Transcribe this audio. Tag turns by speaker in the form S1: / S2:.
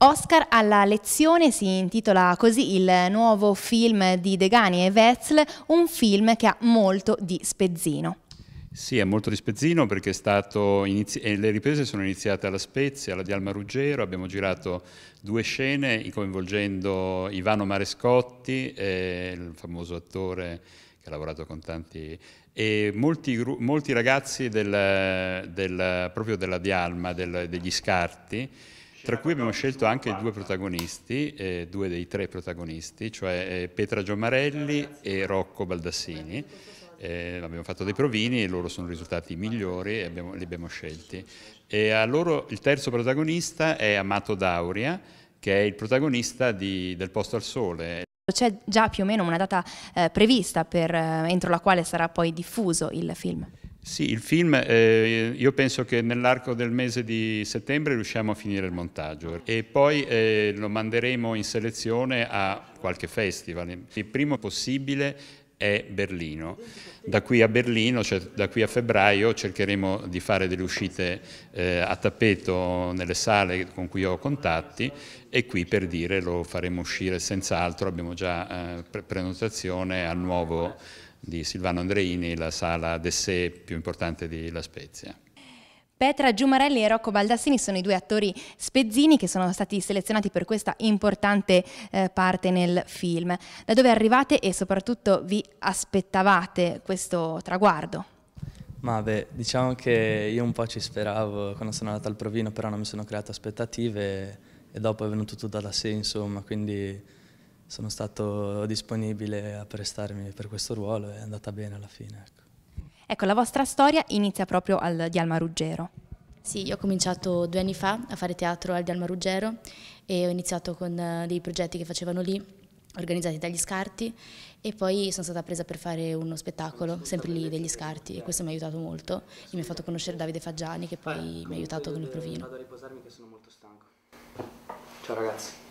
S1: Oscar alla lezione si intitola così il nuovo film di Degani e Wetzel, un film che ha molto di spezzino.
S2: Sì, è molto di spezzino perché eh, le riprese sono iniziate alla Spezia, alla Dialma Ruggero, abbiamo girato due scene coinvolgendo Ivano Marescotti, eh, il famoso attore che ha lavorato con tanti e molti, molti ragazzi del, del, proprio della Dialma, del, degli scarti, tra cui abbiamo scelto anche due protagonisti, eh, due dei tre protagonisti, cioè eh, Petra Giomarelli e Rocco Baldassini. Eh, abbiamo fatto dei provini e loro sono risultati migliori e abbiamo, li abbiamo scelti. E a loro il terzo protagonista è Amato Dauria, che è il protagonista di, del Posto al Sole. C'è
S1: già più o meno una data eh, prevista per, eh, entro la quale sarà poi diffuso il film?
S2: Sì, il film, eh, io penso che nell'arco del mese di settembre riusciamo a finire il montaggio e poi eh, lo manderemo in selezione a qualche festival. Il primo possibile è Berlino. Da qui a Berlino, cioè da qui a febbraio, cercheremo di fare delle uscite eh, a tappeto nelle sale con cui ho contatti e qui per dire lo faremo uscire senz'altro, abbiamo già eh, prenotazione al nuovo di Silvano Andreini, la sala d'essè più importante di La Spezia.
S1: Petra Giumarelli e Rocco Baldassini sono i due attori spezzini che sono stati selezionati per questa importante eh, parte nel film. Da dove arrivate e soprattutto vi aspettavate questo traguardo?
S3: Ma beh, diciamo che io un po' ci speravo quando sono andata al provino, però non mi sono creato aspettative e dopo è venuto tutto da sé, insomma, quindi sono stato disponibile a prestarmi per questo ruolo e è andata bene alla fine. Ecco,
S4: ecco la vostra storia inizia proprio al Dialma Ruggero. Sì, io ho cominciato due anni fa a fare teatro al Dialma Ruggero e ho iniziato con eh, dei progetti che facevano lì, organizzati dagli Scarti e poi sono stata presa per fare uno spettacolo, sempre lì degli Scarti e questo mi ha aiutato molto e mi ha fatto conoscere Davide Faggiani che poi mi ha aiutato con il provino.
S3: Vado a riposarmi che sono molto stanco. Ciao ragazzi.